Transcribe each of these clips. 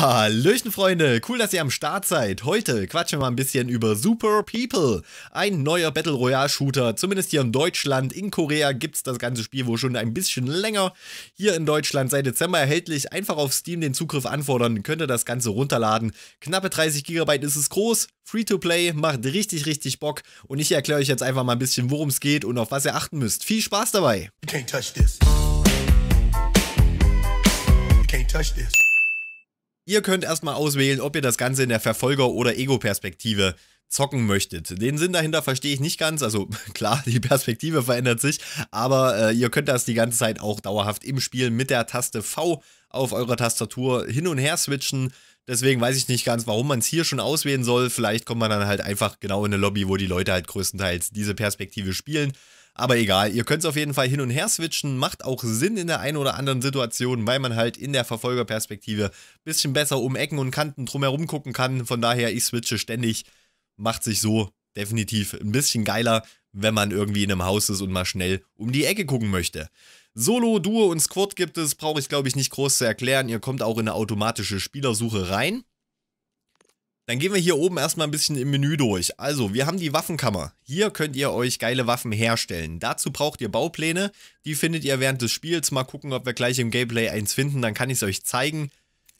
Hallöchen Freunde, cool, dass ihr am Start seid. Heute quatschen wir mal ein bisschen über Super People, ein neuer Battle Royale Shooter, zumindest hier in Deutschland. In Korea gibt es das ganze Spiel wohl schon ein bisschen länger. Hier in Deutschland seit Dezember erhältlich, einfach auf Steam den Zugriff anfordern, könnt ihr das Ganze runterladen. Knappe 30 GB ist es groß, free to play, macht richtig, richtig Bock und ich erkläre euch jetzt einfach mal ein bisschen, worum es geht und auf was ihr achten müsst. Viel Spaß dabei! You can't touch this. You can't touch this. Ihr könnt erstmal auswählen, ob ihr das Ganze in der Verfolger- oder Ego-Perspektive zocken möchtet. Den Sinn dahinter verstehe ich nicht ganz. Also klar, die Perspektive verändert sich, aber äh, ihr könnt das die ganze Zeit auch dauerhaft im Spiel mit der Taste V auf eurer Tastatur hin und her switchen. Deswegen weiß ich nicht ganz, warum man es hier schon auswählen soll. Vielleicht kommt man dann halt einfach genau in eine Lobby, wo die Leute halt größtenteils diese Perspektive spielen. Aber egal, ihr könnt es auf jeden Fall hin und her switchen, macht auch Sinn in der einen oder anderen Situation, weil man halt in der Verfolgerperspektive ein bisschen besser um Ecken und Kanten drumherum gucken kann. Von daher, ich switche ständig, macht sich so definitiv ein bisschen geiler, wenn man irgendwie in einem Haus ist und mal schnell um die Ecke gucken möchte. Solo, Duo und Squad gibt es, brauche ich glaube ich nicht groß zu erklären. Ihr kommt auch in eine automatische Spielersuche rein. Dann gehen wir hier oben erstmal ein bisschen im Menü durch. Also, wir haben die Waffenkammer. Hier könnt ihr euch geile Waffen herstellen. Dazu braucht ihr Baupläne. Die findet ihr während des Spiels. Mal gucken, ob wir gleich im Gameplay eins finden. Dann kann ich es euch zeigen.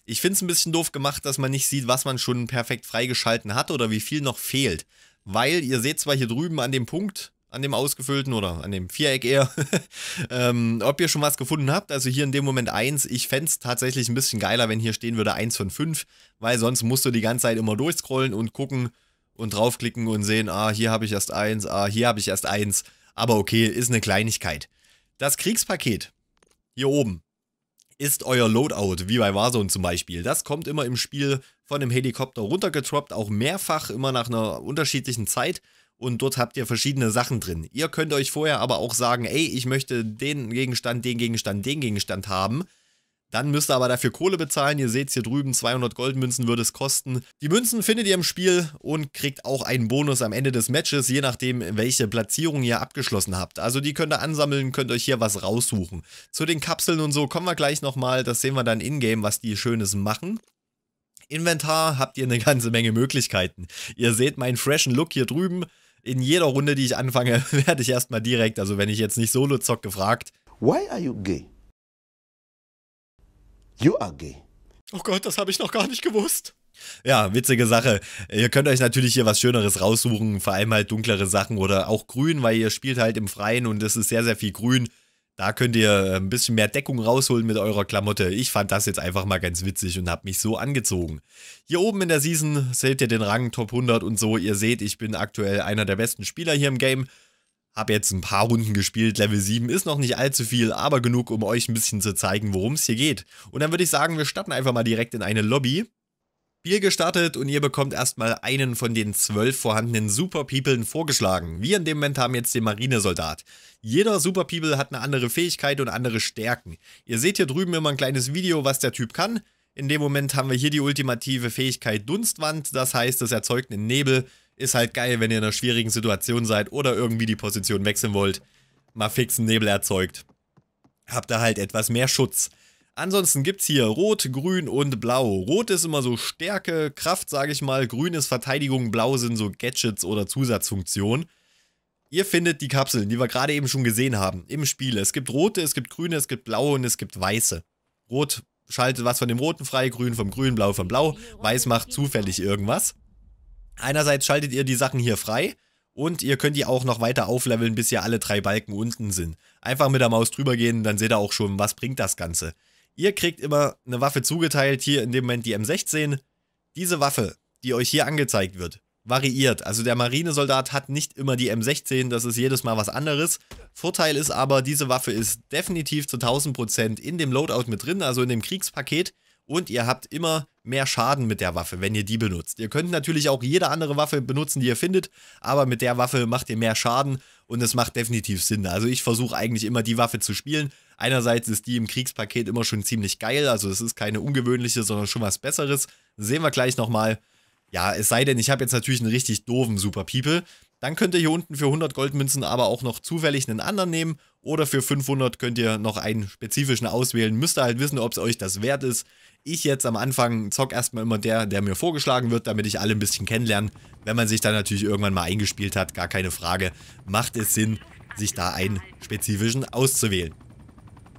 Ich finde es ein bisschen doof gemacht, dass man nicht sieht, was man schon perfekt freigeschalten hat oder wie viel noch fehlt. Weil ihr seht zwar hier drüben an dem Punkt, an dem ausgefüllten oder an dem Viereck eher, ähm, ob ihr schon was gefunden habt. Also hier in dem Moment 1, ich fände es tatsächlich ein bisschen geiler, wenn hier stehen würde 1 von 5, weil sonst musst du die ganze Zeit immer durchscrollen und gucken und draufklicken und sehen, ah, hier habe ich erst 1, ah, hier habe ich erst 1. Aber okay, ist eine Kleinigkeit. Das Kriegspaket hier oben ist euer Loadout, wie bei Warzone zum Beispiel. Das kommt immer im Spiel von einem Helikopter runtergetroppt, auch mehrfach, immer nach einer unterschiedlichen Zeit und dort habt ihr verschiedene Sachen drin. Ihr könnt euch vorher aber auch sagen, ey, ich möchte den Gegenstand, den Gegenstand, den Gegenstand haben. Dann müsst ihr aber dafür Kohle bezahlen. Ihr seht es hier drüben, 200 Goldmünzen würde es kosten. Die Münzen findet ihr im Spiel und kriegt auch einen Bonus am Ende des Matches, je nachdem, welche Platzierung ihr abgeschlossen habt. Also die könnt ihr ansammeln, könnt euch hier was raussuchen. Zu den Kapseln und so kommen wir gleich nochmal. Das sehen wir dann in-game, was die Schönes machen. Inventar habt ihr eine ganze Menge Möglichkeiten. Ihr seht meinen freshen Look hier drüben in jeder Runde, die ich anfange, werde ich erstmal direkt, also wenn ich jetzt nicht solo zock, gefragt. Why are you gay? You are gay. Oh Gott, das habe ich noch gar nicht gewusst. Ja, witzige Sache. Ihr könnt euch natürlich hier was Schöneres raussuchen, vor allem halt dunklere Sachen oder auch grün, weil ihr spielt halt im Freien und es ist sehr, sehr viel grün. Da könnt ihr äh, ein bisschen mehr Deckung rausholen mit eurer Klamotte. Ich fand das jetzt einfach mal ganz witzig und habe mich so angezogen. Hier oben in der Season seht ihr den Rang Top 100 und so. Ihr seht, ich bin aktuell einer der besten Spieler hier im Game. Hab jetzt ein paar Runden gespielt, Level 7 ist noch nicht allzu viel, aber genug, um euch ein bisschen zu zeigen, worum es hier geht. Und dann würde ich sagen, wir starten einfach mal direkt in eine Lobby. Spiel gestartet und ihr bekommt erstmal einen von den zwölf vorhandenen Super Peoplen vorgeschlagen. Wir in dem Moment haben jetzt den Marinesoldat. Jeder Super People hat eine andere Fähigkeit und andere Stärken. Ihr seht hier drüben immer ein kleines Video, was der Typ kann. In dem Moment haben wir hier die ultimative Fähigkeit Dunstwand, das heißt, es erzeugt einen Nebel. Ist halt geil, wenn ihr in einer schwierigen Situation seid oder irgendwie die Position wechseln wollt. Mal fixen Nebel erzeugt. Habt ihr halt etwas mehr Schutz. Ansonsten gibt es hier Rot, Grün und Blau. Rot ist immer so Stärke, Kraft, sage ich mal. Grün ist Verteidigung, Blau sind so Gadgets oder Zusatzfunktionen. Ihr findet die Kapseln, die wir gerade eben schon gesehen haben, im Spiel. Es gibt rote, es gibt grüne, es gibt blaue und es gibt weiße. Rot schaltet was von dem Roten frei, Grün vom Grün, Blau vom Blau. Weiß macht zufällig irgendwas. Einerseits schaltet ihr die Sachen hier frei und ihr könnt die auch noch weiter aufleveln, bis hier alle drei Balken unten sind. Einfach mit der Maus drüber gehen, dann seht ihr auch schon, was bringt das Ganze. Ihr kriegt immer eine Waffe zugeteilt, hier in dem Moment die M16. Diese Waffe, die euch hier angezeigt wird, variiert. Also der Marinesoldat hat nicht immer die M16, das ist jedes Mal was anderes. Vorteil ist aber, diese Waffe ist definitiv zu 1000% in dem Loadout mit drin, also in dem Kriegspaket. Und ihr habt immer mehr Schaden mit der Waffe, wenn ihr die benutzt. Ihr könnt natürlich auch jede andere Waffe benutzen, die ihr findet, aber mit der Waffe macht ihr mehr Schaden und es macht definitiv Sinn. Also ich versuche eigentlich immer die Waffe zu spielen, Einerseits ist die im Kriegspaket immer schon ziemlich geil, also es ist keine ungewöhnliche, sondern schon was Besseres. Sehen wir gleich nochmal. Ja, es sei denn, ich habe jetzt natürlich einen richtig doofen Super People. Dann könnt ihr hier unten für 100 Goldmünzen aber auch noch zufällig einen anderen nehmen oder für 500 könnt ihr noch einen spezifischen auswählen. Müsst ihr halt wissen, ob es euch das wert ist. Ich jetzt am Anfang zock erstmal immer der, der mir vorgeschlagen wird, damit ich alle ein bisschen kennenlerne. Wenn man sich da natürlich irgendwann mal eingespielt hat, gar keine Frage, macht es Sinn, sich da einen spezifischen auszuwählen.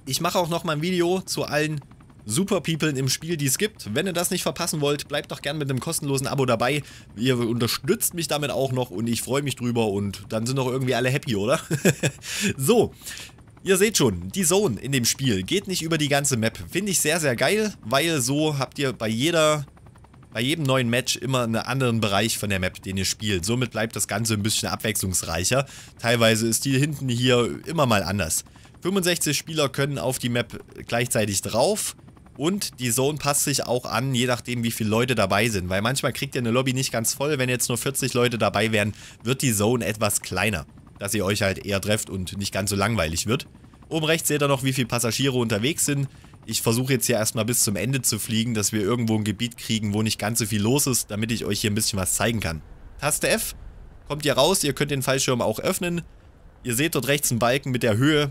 Ich mache auch noch mal ein Video zu allen Super People im Spiel, die es gibt. Wenn ihr das nicht verpassen wollt, bleibt doch gern mit einem kostenlosen Abo dabei. Ihr unterstützt mich damit auch noch und ich freue mich drüber und dann sind doch irgendwie alle happy, oder? so, Ihr seht schon, die Zone in dem Spiel geht nicht über die ganze Map. Finde ich sehr, sehr geil, weil so habt ihr bei jeder, bei jedem neuen Match immer einen anderen Bereich von der Map, den ihr spielt. Somit bleibt das Ganze ein bisschen abwechslungsreicher. Teilweise ist die hinten hier immer mal anders. 65 Spieler können auf die Map gleichzeitig drauf. Und die Zone passt sich auch an, je nachdem, wie viele Leute dabei sind. Weil manchmal kriegt ihr eine Lobby nicht ganz voll. Wenn jetzt nur 40 Leute dabei wären, wird die Zone etwas kleiner. Dass ihr euch halt eher trefft und nicht ganz so langweilig wird. Oben rechts seht ihr noch, wie viele Passagiere unterwegs sind. Ich versuche jetzt hier erstmal bis zum Ende zu fliegen, dass wir irgendwo ein Gebiet kriegen, wo nicht ganz so viel los ist, damit ich euch hier ein bisschen was zeigen kann. Taste F, kommt ihr raus, ihr könnt den Fallschirm auch öffnen. Ihr seht dort rechts einen Balken mit der Höhe,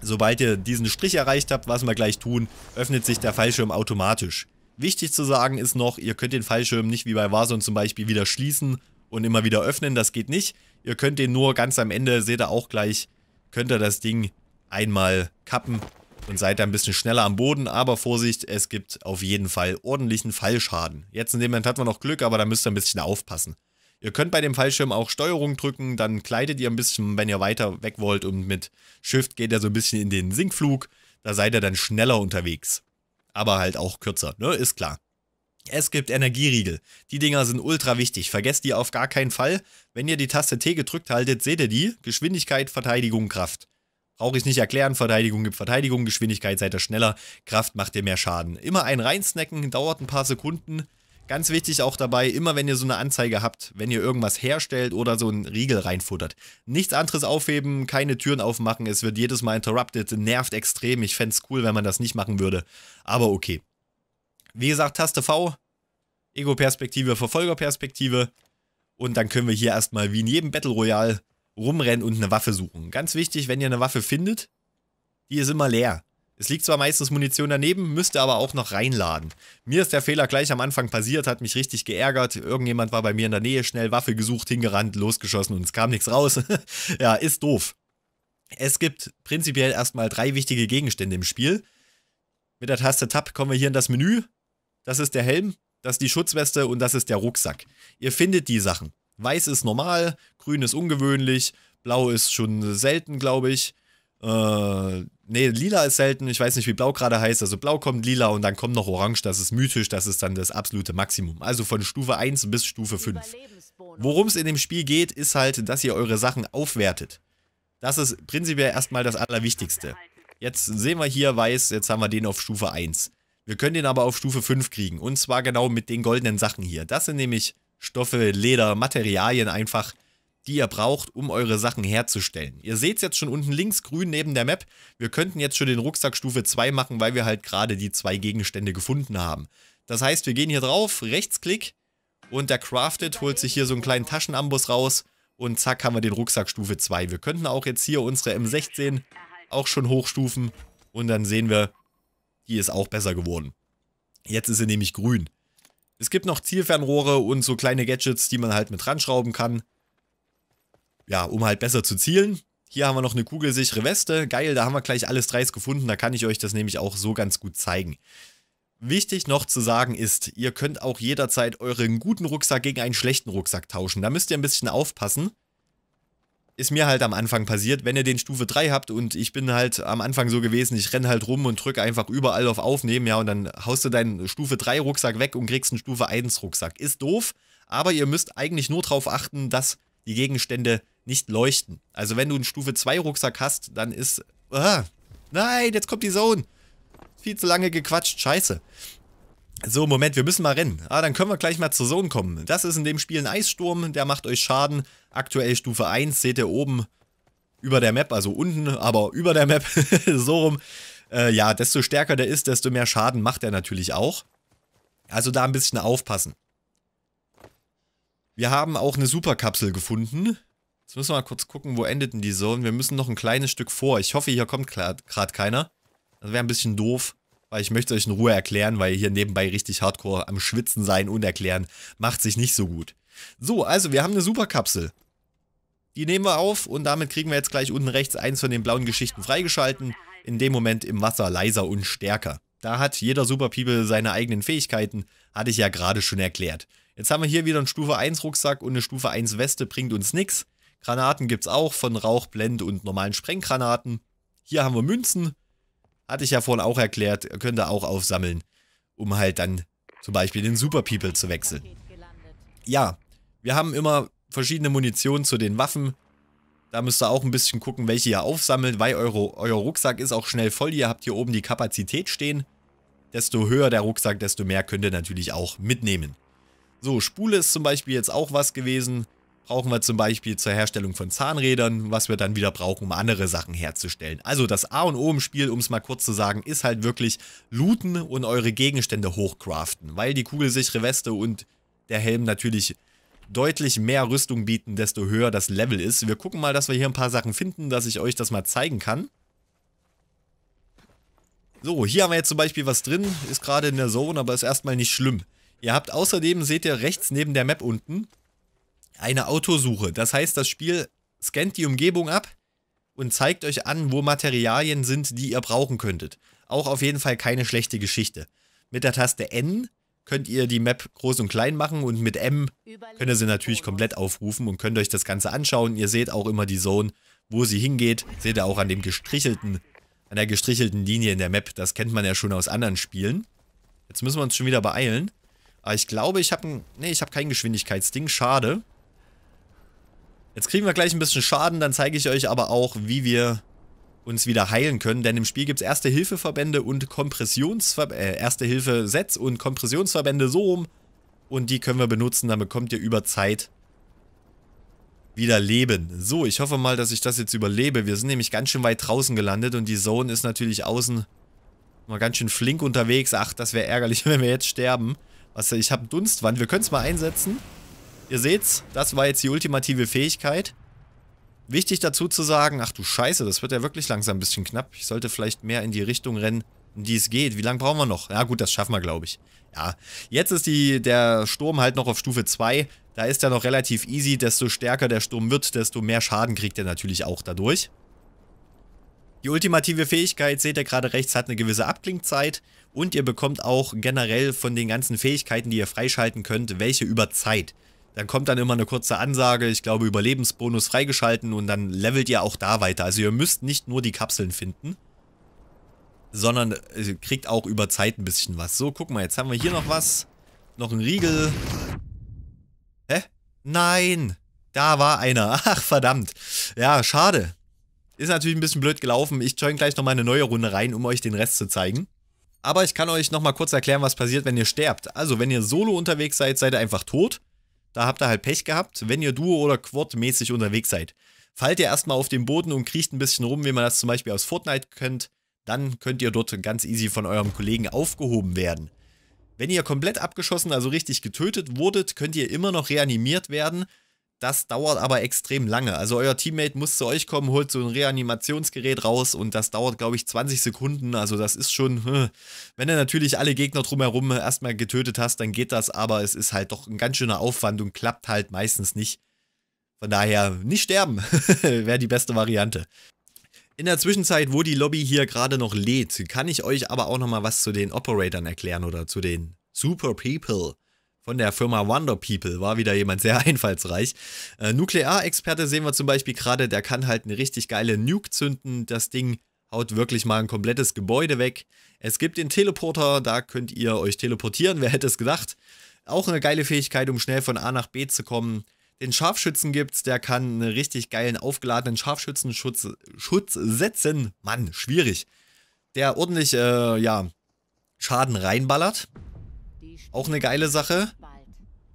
Sobald ihr diesen Strich erreicht habt, was wir gleich tun, öffnet sich der Fallschirm automatisch. Wichtig zu sagen ist noch, ihr könnt den Fallschirm nicht wie bei Warzone zum Beispiel wieder schließen und immer wieder öffnen, das geht nicht. Ihr könnt den nur ganz am Ende, seht ihr auch gleich, könnt ihr das Ding einmal kappen und seid ein bisschen schneller am Boden. Aber Vorsicht, es gibt auf jeden Fall ordentlichen Fallschaden. Jetzt in dem Moment hat man noch Glück, aber da müsst ihr ein bisschen aufpassen. Ihr könnt bei dem Fallschirm auch Steuerung drücken, dann gleitet ihr ein bisschen, wenn ihr weiter weg wollt und mit Shift geht ihr so ein bisschen in den Sinkflug. Da seid ihr dann schneller unterwegs. Aber halt auch kürzer, ne? Ist klar. Es gibt Energieriegel. Die Dinger sind ultra wichtig. Vergesst die auf gar keinen Fall. Wenn ihr die Taste T gedrückt haltet, seht ihr die. Geschwindigkeit, Verteidigung, Kraft. Brauche ich nicht erklären, Verteidigung gibt Verteidigung, Geschwindigkeit seid ihr schneller, Kraft macht ihr mehr Schaden. Immer ein reinsnacken, dauert ein paar Sekunden, Ganz wichtig auch dabei, immer wenn ihr so eine Anzeige habt, wenn ihr irgendwas herstellt oder so einen Riegel reinfuttert. Nichts anderes aufheben, keine Türen aufmachen, es wird jedes Mal interrupted, nervt extrem. Ich fände es cool, wenn man das nicht machen würde, aber okay. Wie gesagt, Taste V, Ego-Perspektive, Verfolgerperspektive und dann können wir hier erstmal wie in jedem Battle Royale rumrennen und eine Waffe suchen. Ganz wichtig, wenn ihr eine Waffe findet, die ist immer leer. Es liegt zwar meistens Munition daneben, müsste aber auch noch reinladen. Mir ist der Fehler gleich am Anfang passiert, hat mich richtig geärgert. Irgendjemand war bei mir in der Nähe, schnell Waffe gesucht, hingerannt, losgeschossen und es kam nichts raus. ja, ist doof. Es gibt prinzipiell erstmal drei wichtige Gegenstände im Spiel. Mit der Taste Tab kommen wir hier in das Menü. Das ist der Helm, das ist die Schutzweste und das ist der Rucksack. Ihr findet die Sachen. Weiß ist normal, grün ist ungewöhnlich, blau ist schon selten, glaube ich. Äh, Nee, lila ist selten. Ich weiß nicht, wie blau gerade heißt. Also blau kommt lila und dann kommt noch orange. Das ist mythisch. Das ist dann das absolute Maximum. Also von Stufe 1 bis Stufe 5. Worum es in dem Spiel geht, ist halt, dass ihr eure Sachen aufwertet. Das ist prinzipiell erstmal das Allerwichtigste. Jetzt sehen wir hier weiß, jetzt haben wir den auf Stufe 1. Wir können den aber auf Stufe 5 kriegen. Und zwar genau mit den goldenen Sachen hier. Das sind nämlich Stoffe, Leder, Materialien einfach, die ihr braucht, um eure Sachen herzustellen. Ihr seht es jetzt schon unten links grün neben der Map. Wir könnten jetzt schon den Rucksack Stufe 2 machen, weil wir halt gerade die zwei Gegenstände gefunden haben. Das heißt, wir gehen hier drauf, Rechtsklick und der Crafted holt sich hier so einen kleinen Taschenambus raus und zack haben wir den Rucksack Stufe 2. Wir könnten auch jetzt hier unsere M16 auch schon hochstufen und dann sehen wir, die ist auch besser geworden. Jetzt ist sie nämlich grün. Es gibt noch Zielfernrohre und so kleine Gadgets, die man halt mit dran schrauben kann ja, um halt besser zu zielen. Hier haben wir noch eine kugelsichere Weste. Geil, da haben wir gleich alles dreist gefunden. Da kann ich euch das nämlich auch so ganz gut zeigen. Wichtig noch zu sagen ist, ihr könnt auch jederzeit euren guten Rucksack gegen einen schlechten Rucksack tauschen. Da müsst ihr ein bisschen aufpassen. Ist mir halt am Anfang passiert, wenn ihr den Stufe 3 habt und ich bin halt am Anfang so gewesen, ich renn halt rum und drücke einfach überall auf Aufnehmen, ja, und dann haust du deinen Stufe 3 Rucksack weg und kriegst einen Stufe 1 Rucksack. Ist doof, aber ihr müsst eigentlich nur darauf achten, dass die Gegenstände nicht leuchten. Also wenn du einen Stufe 2 Rucksack hast, dann ist... Ah, nein, jetzt kommt die Zone. Viel zu lange gequatscht, scheiße. So, Moment, wir müssen mal rennen. Ah, dann können wir gleich mal zur Zone kommen. Das ist in dem Spiel ein Eissturm, der macht euch Schaden. Aktuell Stufe 1, seht ihr oben über der Map, also unten, aber über der Map, so rum. Äh, ja, desto stärker der ist, desto mehr Schaden macht er natürlich auch. Also da ein bisschen aufpassen. Wir haben auch eine Superkapsel gefunden. Jetzt müssen wir mal kurz gucken, wo endet denn die Zone. Wir müssen noch ein kleines Stück vor. Ich hoffe, hier kommt gerade keiner. Das wäre ein bisschen doof, weil ich möchte euch in Ruhe erklären, weil hier nebenbei richtig hardcore am Schwitzen sein und erklären macht sich nicht so gut. So, also wir haben eine Superkapsel. Die nehmen wir auf und damit kriegen wir jetzt gleich unten rechts eins von den blauen Geschichten freigeschalten. In dem Moment im Wasser leiser und stärker. Da hat jeder Superpeople seine eigenen Fähigkeiten, hatte ich ja gerade schon erklärt. Jetzt haben wir hier wieder einen Stufe 1 Rucksack und eine Stufe 1 Weste, bringt uns nichts. Granaten gibt es auch von Rauch, Rauchblende und normalen Sprenggranaten. Hier haben wir Münzen. Hatte ich ja vorhin auch erklärt, könnt ihr auch aufsammeln, um halt dann zum Beispiel den Super People zu wechseln. Ja, wir haben immer verschiedene Munition zu den Waffen. Da müsst ihr auch ein bisschen gucken, welche ihr aufsammelt, weil eure, euer Rucksack ist auch schnell voll. Ihr habt hier oben die Kapazität stehen. Desto höher der Rucksack, desto mehr könnt ihr natürlich auch mitnehmen. So, Spule ist zum Beispiel jetzt auch was gewesen brauchen wir zum Beispiel zur Herstellung von Zahnrädern, was wir dann wieder brauchen, um andere Sachen herzustellen. Also das A und O im Spiel, um es mal kurz zu sagen, ist halt wirklich looten und eure Gegenstände hochcraften, weil die kugelsichere Weste und der Helm natürlich deutlich mehr Rüstung bieten, desto höher das Level ist. Wir gucken mal, dass wir hier ein paar Sachen finden, dass ich euch das mal zeigen kann. So, hier haben wir jetzt zum Beispiel was drin, ist gerade in der Zone, aber ist erstmal nicht schlimm. Ihr habt außerdem, seht ihr rechts neben der Map unten, eine Autosuche. Das heißt, das Spiel scannt die Umgebung ab und zeigt euch an, wo Materialien sind, die ihr brauchen könntet. Auch auf jeden Fall keine schlechte Geschichte. Mit der Taste N könnt ihr die Map groß und klein machen und mit M könnt ihr sie natürlich komplett aufrufen und könnt euch das Ganze anschauen. Ihr seht auch immer die Zone, wo sie hingeht. Seht ihr auch an dem gestrichelten, an der gestrichelten Linie in der Map. Das kennt man ja schon aus anderen Spielen. Jetzt müssen wir uns schon wieder beeilen. Aber ich glaube, ich habe ein, nee, ich habe kein Geschwindigkeitsding. Schade. Jetzt kriegen wir gleich ein bisschen Schaden, dann zeige ich euch aber auch, wie wir uns wieder heilen können, denn im Spiel gibt es Erste-Hilfe-Verbände und Kompressionsverbände, äh, Erste-Hilfe-Sets und Kompressionsverbände so rum und die können wir benutzen, dann bekommt ihr über Zeit wieder Leben. So, ich hoffe mal, dass ich das jetzt überlebe. Wir sind nämlich ganz schön weit draußen gelandet und die Zone ist natürlich außen mal ganz schön flink unterwegs. Ach, das wäre ärgerlich, wenn wir jetzt sterben. Was, ich habe Dunstwand. Wir können es mal einsetzen. Ihr seht's, das war jetzt die ultimative Fähigkeit. Wichtig dazu zu sagen, ach du Scheiße, das wird ja wirklich langsam ein bisschen knapp. Ich sollte vielleicht mehr in die Richtung rennen, in die es geht. Wie lange brauchen wir noch? Ja gut, das schaffen wir, glaube ich. Ja, jetzt ist die, der Sturm halt noch auf Stufe 2. Da ist er noch relativ easy. Desto stärker der Sturm wird, desto mehr Schaden kriegt er natürlich auch dadurch. Die ultimative Fähigkeit, seht ihr gerade rechts, hat eine gewisse Abklingzeit und ihr bekommt auch generell von den ganzen Fähigkeiten, die ihr freischalten könnt, welche über Zeit. Dann kommt dann immer eine kurze Ansage, ich glaube Überlebensbonus freigeschalten und dann levelt ihr auch da weiter. Also ihr müsst nicht nur die Kapseln finden, sondern äh, kriegt auch über Zeit ein bisschen was. So, guck mal, jetzt haben wir hier noch was. Noch ein Riegel. Hä? Nein! Da war einer. Ach, verdammt. Ja, schade. Ist natürlich ein bisschen blöd gelaufen. Ich join gleich nochmal eine neue Runde rein, um euch den Rest zu zeigen. Aber ich kann euch nochmal kurz erklären, was passiert, wenn ihr sterbt. Also, wenn ihr solo unterwegs seid, seid ihr einfach tot. Da habt ihr halt Pech gehabt, wenn ihr Duo- oder Quad-mäßig unterwegs seid. Fallt ihr erstmal auf den Boden und kriecht ein bisschen rum, wie man das zum Beispiel aus Fortnite könnt, dann könnt ihr dort ganz easy von eurem Kollegen aufgehoben werden. Wenn ihr komplett abgeschossen, also richtig getötet wurdet, könnt ihr immer noch reanimiert werden das dauert aber extrem lange. Also euer Teammate muss zu euch kommen, holt so ein Reanimationsgerät raus und das dauert, glaube ich, 20 Sekunden. Also das ist schon, wenn du natürlich alle Gegner drumherum erstmal getötet hast, dann geht das, aber es ist halt doch ein ganz schöner Aufwand und klappt halt meistens nicht. Von daher, nicht sterben wäre die beste Variante. In der Zwischenzeit, wo die Lobby hier gerade noch lädt, kann ich euch aber auch nochmal was zu den Operatoren erklären oder zu den Super People von der Firma Wonder People war wieder jemand sehr einfallsreich. Äh, Nuklearexperte sehen wir zum Beispiel gerade, der kann halt eine richtig geile Nuke zünden. Das Ding haut wirklich mal ein komplettes Gebäude weg. Es gibt den Teleporter, da könnt ihr euch teleportieren, wer hätte es gedacht. Auch eine geile Fähigkeit, um schnell von A nach B zu kommen. Den Scharfschützen gibt's, der kann einen richtig geilen aufgeladenen Scharfschützenschutz Schutz setzen. Mann, schwierig. Der ordentlich, äh, ja, Schaden reinballert. Auch eine geile Sache.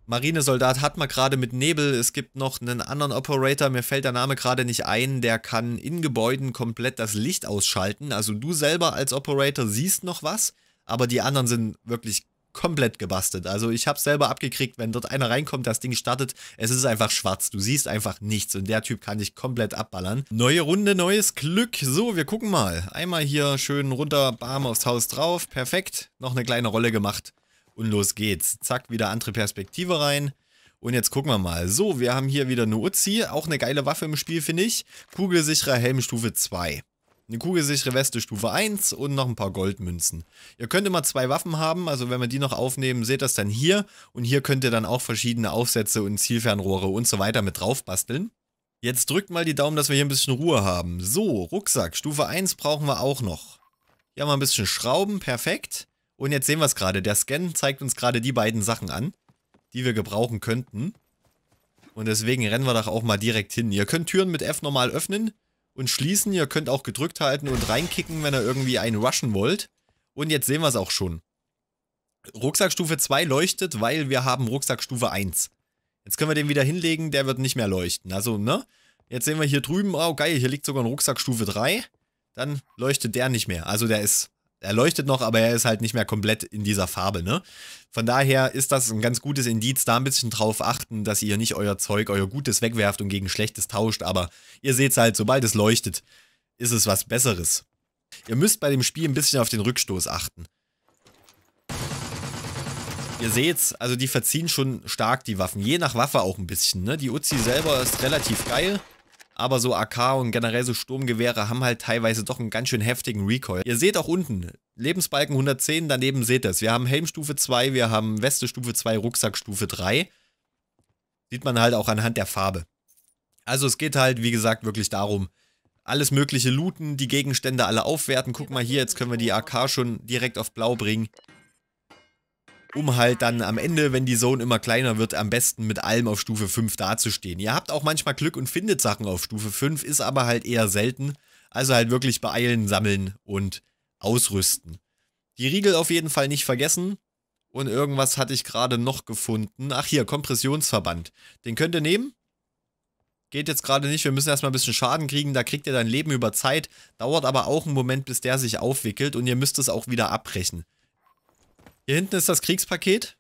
Marinesoldat hat man gerade mit Nebel. Es gibt noch einen anderen Operator, mir fällt der Name gerade nicht ein, der kann in Gebäuden komplett das Licht ausschalten. Also du selber als Operator siehst noch was, aber die anderen sind wirklich komplett gebastelt. Also ich habe selber abgekriegt, wenn dort einer reinkommt, das Ding startet, es ist einfach schwarz. Du siehst einfach nichts und der Typ kann dich komplett abballern. Neue Runde, neues Glück. So, wir gucken mal. Einmal hier schön runter, bam, aufs Haus drauf. Perfekt. Noch eine kleine Rolle gemacht. Und los geht's. Zack, wieder andere Perspektive rein. Und jetzt gucken wir mal. So, wir haben hier wieder eine Uzi. Auch eine geile Waffe im Spiel, finde ich. Kugelsicherer Helm Stufe 2. Eine kugelsichere Weste Stufe 1 und noch ein paar Goldmünzen. Ihr könnt immer zwei Waffen haben, also wenn wir die noch aufnehmen, seht das dann hier. Und hier könnt ihr dann auch verschiedene Aufsätze und Zielfernrohre und so weiter mit drauf basteln. Jetzt drückt mal die Daumen, dass wir hier ein bisschen Ruhe haben. So, Rucksack, Stufe 1 brauchen wir auch noch. Hier haben wir ein bisschen Schrauben, perfekt. Und jetzt sehen wir es gerade. Der Scan zeigt uns gerade die beiden Sachen an, die wir gebrauchen könnten. Und deswegen rennen wir doch auch mal direkt hin. Ihr könnt Türen mit F normal öffnen und schließen. Ihr könnt auch gedrückt halten und reinkicken, wenn ihr irgendwie einen rushen wollt. Und jetzt sehen wir es auch schon. Rucksackstufe 2 leuchtet, weil wir haben Rucksackstufe 1. Jetzt können wir den wieder hinlegen, der wird nicht mehr leuchten. Also, ne? Jetzt sehen wir hier drüben, oh geil, hier liegt sogar ein Rucksackstufe 3. Dann leuchtet der nicht mehr. Also der ist er leuchtet noch, aber er ist halt nicht mehr komplett in dieser Farbe, ne? Von daher ist das ein ganz gutes Indiz, da ein bisschen drauf achten, dass ihr nicht euer Zeug, euer Gutes wegwerft und gegen Schlechtes tauscht, aber ihr seht's halt, sobald es leuchtet, ist es was Besseres. Ihr müsst bei dem Spiel ein bisschen auf den Rückstoß achten. Ihr seht's, also die verziehen schon stark die Waffen, je nach Waffe auch ein bisschen, ne? Die Uzi selber ist relativ geil aber so AK und generell so Sturmgewehre haben halt teilweise doch einen ganz schön heftigen Recoil. Ihr seht auch unten, Lebensbalken 110, daneben seht ihr es. Wir haben Helmstufe 2, wir haben Weste Stufe 2, Rucksack Stufe 3. Sieht man halt auch anhand der Farbe. Also es geht halt, wie gesagt, wirklich darum, alles mögliche looten, die Gegenstände alle aufwerten. Guck mal hier, jetzt können wir die AK schon direkt auf blau bringen um halt dann am Ende, wenn die Zone immer kleiner wird, am besten mit allem auf Stufe 5 dazustehen. Ihr habt auch manchmal Glück und findet Sachen auf Stufe 5, ist aber halt eher selten. Also halt wirklich beeilen, sammeln und ausrüsten. Die Riegel auf jeden Fall nicht vergessen. Und irgendwas hatte ich gerade noch gefunden. Ach hier, Kompressionsverband. Den könnt ihr nehmen. Geht jetzt gerade nicht, wir müssen erstmal ein bisschen Schaden kriegen, da kriegt ihr dein Leben über Zeit, dauert aber auch einen Moment, bis der sich aufwickelt und ihr müsst es auch wieder abbrechen. Hier hinten ist das Kriegspaket.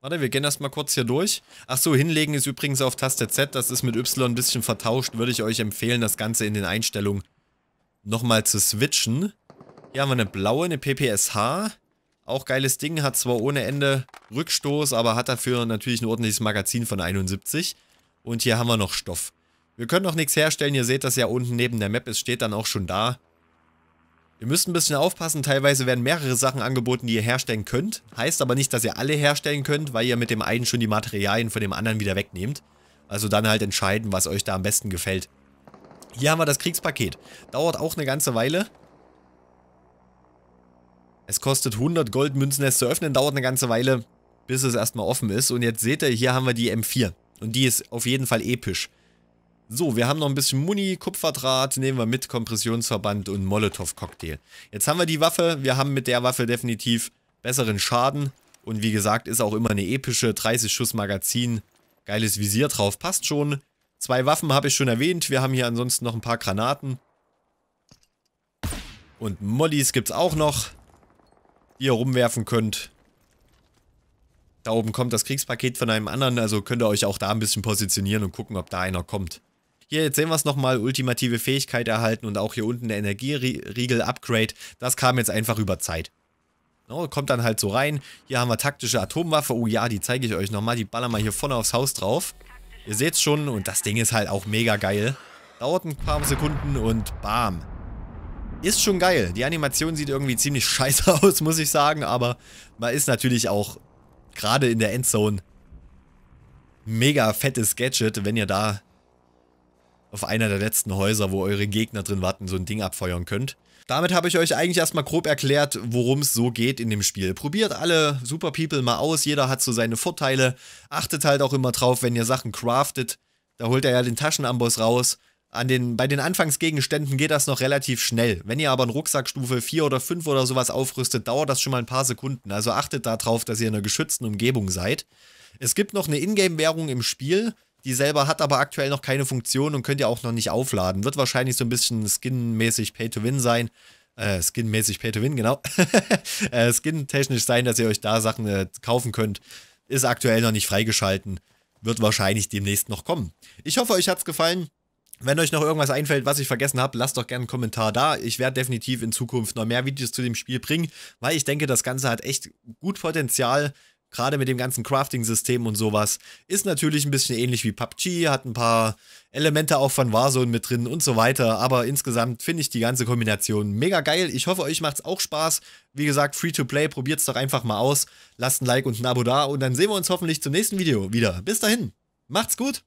Warte, wir gehen das mal kurz hier durch. Achso, hinlegen ist übrigens auf Taste Z. Das ist mit Y ein bisschen vertauscht. Würde ich euch empfehlen, das Ganze in den Einstellungen nochmal zu switchen. Hier haben wir eine blaue, eine PPSH. Auch geiles Ding, hat zwar ohne Ende Rückstoß, aber hat dafür natürlich ein ordentliches Magazin von 71. Und hier haben wir noch Stoff. Wir können noch nichts herstellen, ihr seht das ja unten neben der Map, es steht dann auch schon da. Ihr müsst ein bisschen aufpassen, teilweise werden mehrere Sachen angeboten, die ihr herstellen könnt. Heißt aber nicht, dass ihr alle herstellen könnt, weil ihr mit dem einen schon die Materialien von dem anderen wieder wegnehmt. Also dann halt entscheiden, was euch da am besten gefällt. Hier haben wir das Kriegspaket. Dauert auch eine ganze Weile. Es kostet 100 Goldmünzen, es zu öffnen, dauert eine ganze Weile, bis es erstmal offen ist. Und jetzt seht ihr, hier haben wir die M4. Und die ist auf jeden Fall episch. So, wir haben noch ein bisschen Muni, Kupferdraht, nehmen wir mit, Kompressionsverband und Molotow-Cocktail. Jetzt haben wir die Waffe, wir haben mit der Waffe definitiv besseren Schaden. Und wie gesagt, ist auch immer eine epische 30-Schuss-Magazin. Geiles Visier drauf, passt schon. Zwei Waffen habe ich schon erwähnt, wir haben hier ansonsten noch ein paar Granaten. Und Mollys es auch noch, die ihr rumwerfen könnt. Da oben kommt das Kriegspaket von einem anderen, also könnt ihr euch auch da ein bisschen positionieren und gucken, ob da einer kommt. Hier, jetzt sehen wir es nochmal, ultimative Fähigkeit erhalten und auch hier unten der Energieriegel-Upgrade. Das kam jetzt einfach über Zeit. No, kommt dann halt so rein. Hier haben wir taktische Atomwaffe. Oh ja, die zeige ich euch nochmal. Die ballern wir hier vorne aufs Haus drauf. Ihr seht's schon und das Ding ist halt auch mega geil. Dauert ein paar Sekunden und bam. Ist schon geil. Die Animation sieht irgendwie ziemlich scheiße aus, muss ich sagen. Aber man ist natürlich auch gerade in der Endzone mega fettes Gadget, wenn ihr da auf einer der letzten Häuser, wo eure Gegner drin warten, so ein Ding abfeuern könnt. Damit habe ich euch eigentlich erstmal grob erklärt, worum es so geht in dem Spiel. Probiert alle Super People mal aus, jeder hat so seine Vorteile. Achtet halt auch immer drauf, wenn ihr Sachen craftet, da holt er ja den Taschenamboss raus. An den, bei den Anfangsgegenständen geht das noch relativ schnell. Wenn ihr aber einen Rucksackstufe 4 oder 5 oder sowas aufrüstet, dauert das schon mal ein paar Sekunden. Also achtet darauf, dass ihr in einer geschützten Umgebung seid. Es gibt noch eine Ingame-Währung im Spiel, die selber hat aber aktuell noch keine Funktion und könnt ihr auch noch nicht aufladen. Wird wahrscheinlich so ein bisschen skinmäßig Pay-to-Win sein. Äh, skinmäßig Pay-to-Win, genau. äh, Skin-technisch sein, dass ihr euch da Sachen äh, kaufen könnt. Ist aktuell noch nicht freigeschalten. Wird wahrscheinlich demnächst noch kommen. Ich hoffe, euch hat's gefallen. Wenn euch noch irgendwas einfällt, was ich vergessen habe, lasst doch gerne einen Kommentar da. Ich werde definitiv in Zukunft noch mehr Videos zu dem Spiel bringen, weil ich denke, das Ganze hat echt gut Potenzial gerade mit dem ganzen Crafting-System und sowas, ist natürlich ein bisschen ähnlich wie PUBG, hat ein paar Elemente auch von Warzone mit drin und so weiter, aber insgesamt finde ich die ganze Kombination mega geil. Ich hoffe, euch macht es auch Spaß. Wie gesagt, free to play, probiert es doch einfach mal aus. Lasst ein Like und ein Abo da und dann sehen wir uns hoffentlich zum nächsten Video wieder. Bis dahin, macht's gut!